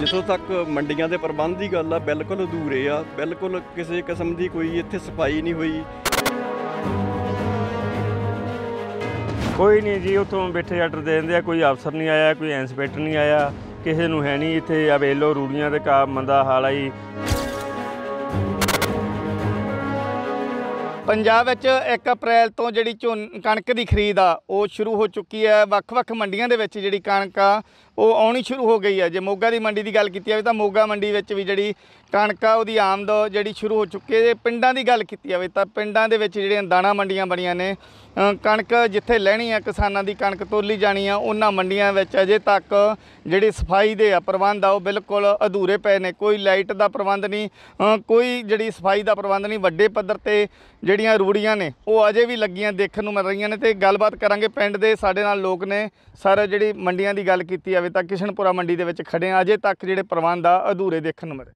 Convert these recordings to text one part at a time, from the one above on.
ਜਿੱਥੋਂ ਤੱਕ ਮੰਡੀਆਂ ਦੇ ਪ੍ਰਬੰਧ ਦੀ ਗੱਲ ਆ ਬਿਲਕੁਲ ਅਧੂਰੇ ਆ ਬਿਲਕੁਲ ਕਿਸੇ ਕਿਸਮ ਦੀ ਕੋਈ ਇੱਥੇ ਸਫਾਈ ਨਹੀਂ ਹੋਈ ਕੋਈ ਨਹੀਂ ਜੀ ਉਥੋਂ ਬੈਠੇ ਆਰਡਰ ਦੇ ਦਿੰਦੇ ਆ ਕੋਈ ਅਫਸਰ ਨਹੀਂ ਆਇਆ ਕੋਈ ਇੰਸਪੈਕਟਰ ਨਹੀਂ ਆਇਆ ਕਿਸੇ ਨੂੰ ਹੈ ਨਹੀਂ ਇੱਥੇ ਅਵੇਲੋ ਰੂੜੀਆਂ ਦੇ ਕਾ ਮੰਦਾ ਹਾਲ ਆਈ ਪੰਜਾਬ ਵਿੱਚ 1 ਅਪ੍ਰੈਲ ਤੋਂ ਜਿਹੜੀ ਕਣਕ ਦੀ ਖਰੀਦ ਆ ਉਹ ਸ਼ੁਰੂ ਹੋ ਚੁੱਕੀ ਹੈ ਵੱਖ-ਵੱਖ ਮੰਡੀਆਂ ਦੇ ਵਿੱਚ ਜਿਹੜੀ ਕਣਕ ਆ ਉਹ ਆਉਣੀ ਸ਼ੁਰੂ ਹੋ ਗਈ ਹੈ ਜੇ ਮੋਗਾ ਦੀ ਮੰਡੀ ਦੀ ਗੱਲ ਕੀਤੀ ਜਾਵੇ ਤਾਂ ਮੋਗਾ ਮੰਡੀ ਵਿੱਚ ਵੀ ਜਿਹੜੀ ਕਣਕ ਆ ਉਹਦੀ ਆਮਦ ਜਿਹੜੀ ਸ਼ੁਰੂ ਹੋ ਚੁੱਕੀ ਹੈ ਜੇ ਪਿੰਡਾਂ ਦੀ ਗੱਲ ਕੀਤੀ ਜਾਵੇ ਤਾਂ ਪਿੰਡਾਂ ਦੇ ਵਿੱਚ ਜਿਹੜੀਆਂ ਦਾਣਾ ਮੰਡੀਆਂ ਬਣੀਆਂ ਨੇ ਕਣਕ ਜਿੱਥੇ ਲੈਣੀ ਆ ਕਿਸਾਨਾਂ ਦੀ ਕਣਕ ਤੋਲੀ ਜਾਣੀ ਆ ਉਹਨਾਂ ਮੰਡੀਆਂ ਵਿੱਚ ਅਜੇ ਤੱਕ ਜਿਹੜੀ ਸਫਾਈ ਦੇ ਆ ਪ੍ਰਬੰਧ ਆ ਉਹ ਬਿਲਕੁਲ ਅਧੂਰੇ ਪਏ ਨੇ ਕੋਈ ਲਾਈਟ ਦਾ ਪ੍ਰਬੰਧ ਨਹੀਂ ਕੋਈ ਜਿਹੜੀ ਸਫਾਈ ਦਾ ਪ੍ਰਬੰਧ ਨਹੀਂ ਵੱਡੇ ਪੱਧਰ ਤੇ ਜਿਹੜੀਆਂ ਰੂੜੀਆਂ ਨੇ ਉਹ ਅਜੇ ਵੀ ਲੱਗੀਆਂ ਦੇਖਣ ਨੂੰ ਮਿਲ ਰਹੀਆਂ ਨੇ ਤੇ ਗੱਲਬਾਤ ਕਰਾਂਗੇ ਪਿੰਡ ਦੇ ਸਾਡੇ ਨਾਲ ਲੋਕ ਨੇ ਸਰ ਜਿਹੜੀ ਮੰਡੀਆਂ ਦੀ ਗੱਲ ਕੀਤੀ ਆਵੇ ਤਾਂ ਕਿਸ਼ਨਪੁਰਾ ਮੰਡੀ ਦੇ ਵਿੱਚ ਖੜੇ ਆ ਅਜੇ ਤੱਕ ਜਿਹੜੇ ਪ੍ਰਬੰਧ ਆ ਅਧੂਰੇ ਦੇਖਣ ਨੂੰ ਮਿਲ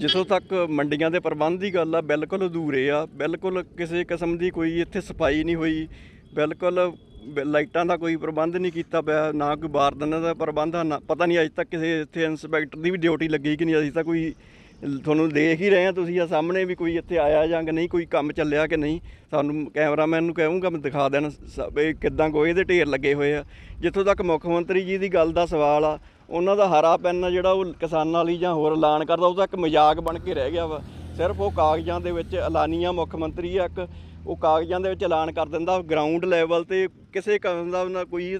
ਜਿੱਥੋਂ ਤੱਕ ਮੰਡੀਆਂ ਦੇ ਪ੍ਰਬੰਧ ਦੀ ਗੱਲ ਆ ਬਿਲਕੁਲ ਅਧੂਰੇ ਆ ਬਿਲਕੁਲ ਕਿਸੇ ਕਿਸਮ ਦੀ ਕੋਈ ਇੱਥੇ ਸਫਾਈ ਨਹੀਂ ਹੋਈ ਬਿਲਕੁਲ ਲਾਈਟਾਂ ਦਾ ਕੋਈ ਪ੍ਰਬੰਧ ਨਹੀਂ ਕੀਤਾ ਪਿਆ ਨਾ ਕੋਈ ਬਾਰਦਨਾਂ ਦਾ ਪ੍ਰਬੰਧ ਪਤਾ ਨਹੀਂ ਅਜੇ ਤੱਕ ਕਿਸੇ ਇੱਥੇ ਇਨਸਪੈਕਟਰ ਦੀ ਵੀ ਡਿਊਟੀ ਲੱਗੀ ਕਿ ਨਹੀਂ ਅਜੇ ਤੱਕ ਕੋਈ ਤੁਹਾਨੂੰ ਦੇਖ ਹੀ ਰਹੇ ਆ ਤੁਸੀਂ ਆ ਸਾਹਮਣੇ ਵੀ ਕੋਈ ਇੱਥੇ ਆਇਆ ਜਾਂ ਨਹੀਂ ਕੋਈ ਕੰਮ ਚੱਲਿਆ ਕਿ ਨਹੀਂ ਸਾਨੂੰ ਕੈਮਰਾਮੈਨ ਨੂੰ ਕਹੂੰਗਾ ਮੈਂ ਦਿਖਾ ਦੇਣ ਇਹ ਕਿੱਦਾਂ ਕੋਈ ਦੇ ਢੇਰ ਲੱਗੇ ਹੋਏ ਆ ਜਿੱਥੋਂ ਤੱਕ ਮੁੱਖ ਮੰਤਰੀ ਜੀ ਦੀ ਗੱਲ ਦਾ ਸਵਾਲ ਆ ਉਹਨਾਂ ਦਾ ਹਰਾ ਪੈਨ ਜਿਹੜਾ ਉਹ ਕਿਸਾਨਾਂ ਲਈ ਜਾਂ ਹੋਰ ਐਲਾਨ ਕਰਦਾ ਉਹ ਤਾਂ ਇੱਕ ਮਜ਼ਾਕ ਬਣ ਕੇ ਰਹਿ ਗਿਆ ਵਾ ਸਿਰਫ ਉਹ ਕਾਗਜ਼ਾਂ ਦੇ ਵਿੱਚ ਐਲਾਨੀਆਂ ਮੁੱਖ ਮੰਤਰੀ ਆ ਇੱਕ ਉਹ ਕਾਗਜ਼ਾਂ ਦੇ ਵਿੱਚ ਐਲਾਨ ਕਰ ਦਿੰਦਾ ਗਰਾਊਂਡ ਲੈਵਲ ਤੇ ਕਿਸੇ ਕਿਸਮ ਦਾ ਕੋਈ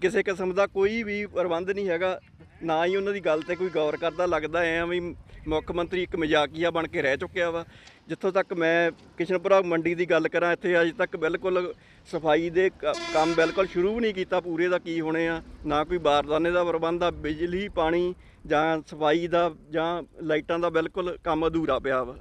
ਕਿਸੇ ਕਿਸਮ ਦਾ ਕੋਈ ਵੀ ਪ੍ਰਬੰਧ ਨਹੀਂ ਹੈਗਾ ਨਾ ਹੀ ਉਹਨਾਂ ਦੀ ਗੱਲ ਤੇ ਕੋਈ ਗੌਰ ਕਰਦਾ ਲੱਗਦਾ ਐ ਵੀ ਮੁੱਖ ਮੰਤਰੀ ਇੱਕ ਮਜ਼ਾਕੀਆ ਬਣ ਕੇ ਰਹਿ ਚੁੱਕਿਆ ਵਾ ਜਿੱਥੋਂ ਤੱਕ ਮੈਂ ਕਿਸ਼ਨਪੁਰਾ ਮੰਡੀ ਦੀ ਗੱਲ ਕਰਾਂ ਇੱਥੇ ਅਜੇ ਤੱਕ ਬਿਲਕੁਲ ਸਫਾਈ ਦੇ ਕੰਮ ਬਿਲਕੁਲ ਸ਼ੁਰੂ ਵੀ ਨਹੀਂ ਕੀਤਾ ਪੂਰੇ ਦਾ ਕੀ ਹੋਣੇ ਆ ਨਾ ਕੋਈ ਬਾਰਦਾਨੇ ਦਾ ਪ੍ਰਬੰਧ ਆ ਬਿਜਲੀ ਪਾਣੀ ਜਾਂ ਸਫਾਈ ਦਾ ਜਾਂ ਲਾਈਟਾਂ ਦਾ ਬਿਲਕੁਲ ਕੰਮ ਅਧੂਰਾ ਪਿਆ ਵਾ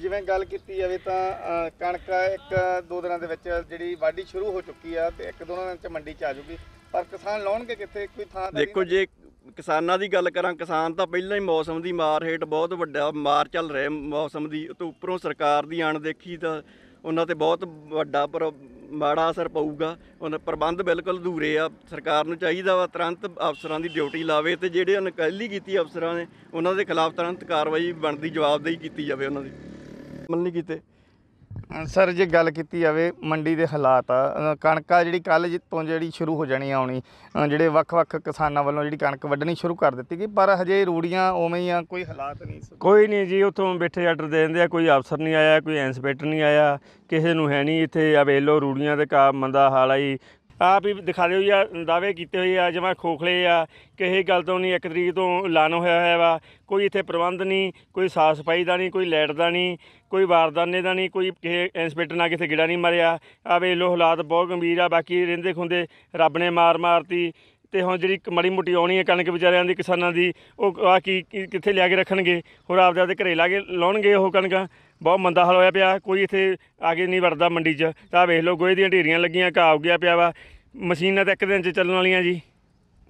ਜਿਵੇਂ ਗੱਲ ਕੀਤੀ ਜਾਵੇ ਤਾਂ ਕਣਕ ਇੱਕ ਦੋ ਦਿਨਾਂ ਦੇ ਵਿੱਚ ਜਿਹੜੀ ਵਾਢੀ ਸ਼ੁਰੂ ਹੋ ਚੁੱਕੀ ਆ ਤੇ ਇੱਕ ਦੋ ਦਿਨਾਂ ਚ ਮੰਡੀ ਚ ਆ ਜੂਗੀ ਪਰ ਕਿਸਾਨ ਲਾਉਣਗੇ ਕਿੱਥੇ ਕੋਈ ਥਾਂ ਦੇਖੋ ਜੇ ਕਿਸਾਨਾਂ ਦੀ ਗੱਲ ਕਰਾਂ ਕਿਸਾਨ ਤਾਂ ਪਹਿਲਾਂ ਹੀ ਮੌਸਮ ਦੀ ਮਾਰ ਹੇਠ ਬਹੁਤ ਵੱਡਾ ਮਾਰ ਚੱਲ ਰਿਹਾ ਮੌਸਮ ਦੀ ਤੇ ਉੱਪਰੋਂ ਸਰਕਾਰ ਦੀ ਆਣ ਦੇਖੀ ਤਾਂ ਉਹਨਾਂ ਤੇ ਬਹੁਤ ਵੱਡਾ ਪਰ ਮਾੜਾ ਅਸਰ ਪਊਗਾ ਉਹਨਾਂ ਪ੍ਰਬੰਧ ਬਿਲਕੁਲ ਅਧੂਰੇ ਆ ਸਰਕਾਰ ਨੂੰ ਚਾਹੀਦਾ ਵਾ ਤੁਰੰਤ ਅਫਸਰਾਂ ਦੀ ਡਿਊਟੀ ਲਾਵੇ ਤੇ ਜਿਹੜੇ ਅਨਕੈਲੀ ਕੀਤੀ ਅਫਸਰਾਂ ਨੇ ਉਹਨਾਂ ਦੇ ਖਿਲਾਫ ਤੁਰੰਤ ਕਾਰਵਾਈ ਬਣਦੀ ਜਵਾਬਦੇਹੀ ਕੀਤੀ ਜਾਵੇ ਉਹਨਾਂ ਦੀ ਮੰਨ ਨਹੀਂ ਕੀਤੇ ਸਰ ਜੇ ਗੱਲ ਕੀਤੀ ਜਾਵੇ ਮੰਡੀ ਦੇ ਹਾਲਾਤ ਆ ਕਣਕਾ ਜਿਹੜੀ ਕੱਲ ਤੋਂ ਜਿਹੜੀ ਸ਼ੁਰੂ ਹੋ ਜਾਣੀ ਆਉਣੀ ਜਿਹੜੇ ਵੱਖ-ਵੱਖ ਕਿਸਾਨਾਂ ਵੱਲੋਂ ਜਿਹੜੀ ਕਣਕ ਵੱਢਣੀ ਸ਼ੁਰੂ ਕਰ ਦਿੱਤੀ ਗਈ ਪਰ ਹਜੇ ਰੂੜੀਆਂ ਉਵੇਂ ਹੀ ਆ ਕੋਈ ਹਾਲਾਤ ਨਹੀਂ ਕੋਈ ਨਹੀਂ ਜੀ ਉੱਥੋਂ ਬੈਠੇ ਆਰਡਰ ਦੇ ਦਿੰਦੇ ਆ ਕੋਈ ਅਫਸਰ ਨਹੀਂ ਆਇਆ ਕੋਈ ਇਨਸਪੈਕਟਰ ਨਹੀਂ ਆਇਆ ਕਿਸੇ ਨੂੰ ਹੈ ਨਹੀਂ ਇੱਥੇ ਅਵੇਲੋ ਰੂੜੀਆਂ ਦੇ ਕਾ ਮੰਦਾ ਹਾਲ ਆਈ ਆਪ ਹੀ ਦਿਖਾ ਦਿਓ ਯਾ ਦਾਅਵੇ ਕੀਤੇ ਹੋਏ ਆ ਜਿਵੇਂ ਖੋਖਲੇ ਆ ਕਿਸੇ ਗੱਲ ਤੋਂ ਨਹੀਂ ਇੱਕ ਤਰੀਕ ਤੋਂ ਐਲਾਨ ਹੋਇਆ ਹੋਇਆ ਵਾ ਕੋਈ ਇੱਥੇ ਪ੍ਰਬੰਧ ਨਹੀਂ ਕੋਈ ਸਾਫ ਸਫਾਈ ਦਾ ਨਹੀਂ ਕੋਈ ਲਾਈਟ ਦਾ ਨਹੀਂ ਕੋਈ ਵਾਰਦਾਨੇ ਦਾ ਨਹੀਂ ਕੋਈ ਕਿਸੇ ਇੰਸਪੈਕਟਰ ਨਾਲ ਕਿਸੇ ਗਿੜਾ ਨਹੀਂ ਮਰਿਆ ਆ ਵੇ ਲੋ ਹਾਲਾਤ ਬਹੁਤ ਗੰਭੀਰ ਆ ਬਾਕੀ ਰਹਿੰਦੇ ਖੁੰਦੇ ਰੱਬ ਨੇ ਮਾਰ ਮਾਰਤੀ ਤੇ ਹੁਣ ਜਿਹੜੀ ਮੜੀ ਮੁੱਟੀ ਆਉਣੀ ਹੈ ਕਣਕ ਵਿਚਾਰਿਆਂ ਦੀ ਕਿਸਾਨਾਂ ਦੀ ਉਹ ਆ ਕੀ ਕਿੱਥੇ ਲਿਆ ਕੇ ਰੱਖਣਗੇ ਹੋਰ ਆਪਦੇ ਆਪਦੇ ਘਰੇ ਲਾ ਕੇ ਲਾਉਣਗੇ ਉਹ ਕਣਕਾਂ ਬਹੁਤ ਮੰਦਾ ਹਾਲ ਹੋਇਆ ਪਿਆ ਕੋਈ ਇੱਥੇ ਆਗੇ ਨਹੀਂ ਵੜਦਾ ਮੰਡੀ 'ਚ ਤਾਂ ਵੇਖ ਲਓ ਗੋਏ ਦੀਆਂ ਢੇਰੀਆਂ ਲੱਗੀਆਂ ਘਾਹ ਉੱਗਿਆ ਪਿਆ ਵਾ ਮਸ਼ੀਨਾਂ ਤਾਂ ਇੱਕ ਦਿਨ 'ਚ ਚੱਲਣ ਵਾਲੀਆਂ ਜੀ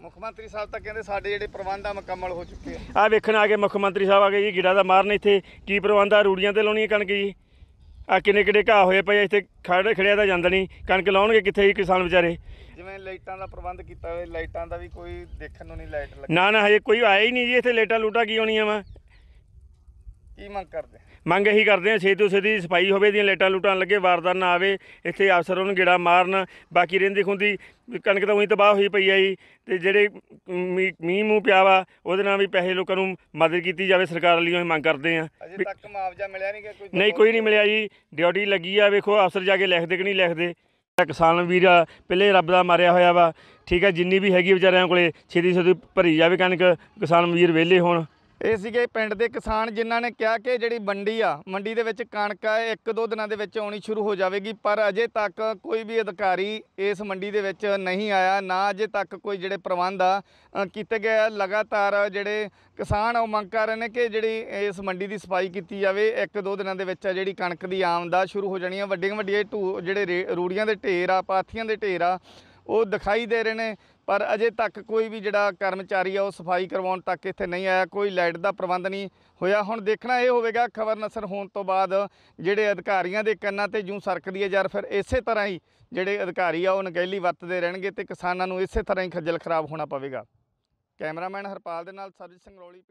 ਮੁੱਖ ਮੰਤਰੀ ਸਾਹਿਬ ਤਾਂ ਕਹਿੰਦੇ ਸਾਡੇ ਜਿਹੜੇ ਪ੍ਰਬੰਧ ਆ ਮੁਕੰਮਲ ਹੋ ਚੁੱਕੇ ਆ ਆ ਵੇਖਣ ਆ ਕੇ ਮੁੱਖ ਮੰਤਰੀ ਸਾਹਿਬ ਆ ਗਏ ਜੀ ਗਿੜਾ ਦਾ ਮਾਰਨ ਇੱਥੇ ਕੀ ਪ੍ਰਬੰਧ ਆ ਰੂੜੀਆਂ ਤੇ ਲਾਉਣੀਆਂ ਕਣਕ ਜੀ ਆ ਕਿੰਨੇ ਕਿਡੇ ਘਾਹ ਹੋਏ ਪਏ ਇੱਥੇ ਖੜੇ ਖੜਿਆ ਤਾਂ ਜਾਂਦਾ ਨਹੀਂ ਕਣਕ ਲਾਉਣਗੇ ਕਿੱਥੇ ਜੀ ਕਿਸਾਨ ਵਿਚਾਰੇ ਜਿਵੇਂ ਲਾਈਟਾਂ ਦਾ ਪ੍ਰਬੰਧ ਕੀਤਾ ਹੋਏ ਲਾਈਟਾਂ ਦਾ ਵੀ ਕੋਈ ਦੇਖਣ ਨੂੰ ਨਹੀਂ ਲਾਈਟ ਲੱਗੀ ਨਾ ਨਾ ਹਜੇ ਕੋਈ ਆਇਆ ਹੀ ਨਹੀਂ ਜੀ ਇੱਥੇ ਲੇਟਾ ਲੂਟਾ ਕੀ ਹੋਣੀਆਂ ਵਾ ਕੀ ਮੰਗ ਕਰਦੇ ਮੰਗ ਇਹੀ ਕਰਦੇ ਆ ਛੇਤੀ ਛੇਤੀ ਸਫਾਈ ਹੋਵੇ ਦੀਆਂ ਲੇਟਾਂ ਲੂਟਾਂ ਲੱਗੇ ਵਾਰਦਾਨ ਨਾ ਆਵੇ ਇੱਥੇ ਅਫਸਰ ਉਹਨਾਂ ਗੇੜਾ ਮਾਰਨ ਬਾਕੀ ਰਹਿੰਦੀ ਖੁੰਦੀ ਕਣਕ ਤਾਂ ਉਹੀ ਤਬਾਹ ਹੋਈ ਪਈ ਆ ਜੀ ਤੇ ਜਿਹੜੇ ਮੀਂਹ ਮੂੰਹ ਪਿਆ ਵਾ ਉਹਦੇ ਨਾਲ ਵੀ ਪੈਸੇ ਲੋਕਾਂ ਨੂੰ ਮਦਦ ਕੀਤੀ ਜਾਵੇ ਸਰਕਾਰ ਲਈ ਅਸੀਂ ਮੰਗ ਕਰਦੇ ਆ ਅਜੇ ਤੱਕ ਮੁਆਵਜ਼ਾ ਮਿਲਿਆ ਨਹੀਂ ਕਿ ਕੋਈ ਨਹੀਂ ਕੋਈ ਨਹੀਂ ਮਿਲਿਆ ਜੀ ਡਿਊਟੀ ਲੱਗੀ ਆ ਵੇਖੋ ਅਫਸਰ ਜਾ ਕੇ ਲਿਖਦੇ ਕਿ ਨਹੀਂ ਲਿਖਦੇ ਕਿਸਾਨ ਵੀਰ ਪਹਿਲੇ ਰੱਬ ਦਾ ਮਾਰਿਆ ਹੋਇਆ ਵਾ ਠੀਕ ਆ ਜਿੰਨੀ ਵੀ ਹੈਗੀ ਵਿਚਾਰਿਆਂ ਕੋਲੇ ਛੇਤੀ ਛੇਤੀ ਭਰੀ ਜਾਵੇ ਕਣਕ ਕਿਸਾਨ ਵੀਰ ਵਿਹਲੇ ਹੋਣ ਇਹ ਸੀਗੇ ਪਿੰਡ ਦੇ ਕਿਸਾਨ ਜਿਨ੍ਹਾਂ ਨੇ ਕਿਹਾ ਕਿ ਜਿਹੜੀ ਮੰਡੀ ਆ ਮੰਡੀ ਦੇ ਵਿੱਚ ਕਣਕ ਆ ਇੱਕ ਦੋ ਦਿਨਾਂ ਦੇ ਵਿੱਚ ਆਉਣੀ ਸ਼ੁਰੂ ਹੋ ਜਾਵੇਗੀ ਪਰ ਅਜੇ ਤੱਕ ਕੋਈ ਵੀ ਅਧਿਕਾਰੀ ਇਸ ਮੰਡੀ ਦੇ ਵਿੱਚ ਨਹੀਂ ਆਇਆ ਨਾ ਅਜੇ ਤੱਕ ਕੋਈ ਜਿਹੜੇ ਪ੍ਰਬੰਧ ਆ ਕੀਤੇ ਗਏ ਲਗਾਤਾਰ ਜਿਹੜੇ ਕਿਸਾਨ ਉਹ ਮੰਗ ਕਰ ਰਹੇ ਨੇ ਕਿ ਜਿਹੜੀ ਇਸ ਮੰਡੀ ਦੀ ਸਫਾਈ ਕੀਤੀ ਜਾਵੇ ਇੱਕ ਦੋ ਦਿਨਾਂ ਦੇ ਵਿੱਚ ਜਿਹੜੀ ਕਣਕ ਦੀ ਆਮਦਾ ਸ਼ੁਰੂ ਹੋ ਜਾਣੀ ਆ ਵੱਡੀਆਂ ਵੱਡੀਆਂ ਜਿਹੜੇ ਰੂੜੀਆਂ ਦੇ ਢੇਰ ਆ ਪਾਥੀਆਂ ਦੇ ਢੇਰ ਆ ਉਹ ਦਿਖਾਈ ਦੇ ਰਹੇ ਨੇ ਪਰ ਅਜੇ ਤੱਕ ਕੋਈ ਵੀ ਜਿਹੜਾ ਕਰਮਚਾਰੀ ਆ ਉਹ ਸਫਾਈ ਕਰਵਾਉਣ ਤੱਕ ਇੱਥੇ ਨਹੀਂ ਆਇਆ ਕੋਈ ਲਾਈਟ ਦਾ ਪ੍ਰਬੰਧ ਨਹੀਂ ਹੋਇਆ ਹੁਣ ਦੇਖਣਾ ਇਹ ਹੋਵੇਗਾ ਖਬਰ ਨਸਰ ਹੋਣ ਤੋਂ ਬਾਅਦ ਜਿਹੜੇ ਅਧਿਕਾਰੀਆਂ ਦੇ ਕੰਨਾਂ ਤੇ ਜੂੰ ਸਰਕਦੀ ਹੈ ਜਾਂ ਫਿਰ ਇਸੇ ਤਰ੍ਹਾਂ ਹੀ ਜਿਹੜੇ ਅਧਿਕਾਰੀ ਆ ਉਹ ਨਗੈਲੀ ਵਰਤਦੇ ਰਹਿਣਗੇ ਤੇ ਕਿਸਾਨਾਂ ਨੂੰ ਇਸੇ ਤਰ੍ਹਾਂ ਹੀ ਖੱਜਲ ਖਰਾਬ ਹੋਣਾ ਪਵੇਗਾ ਕੈਮਰਾਮੈਨ ਹਰਪਾਲ ਦੇ ਨਾਲ ਸਰਜੀਤ ਸਿੰਘ ਰੋਲੀ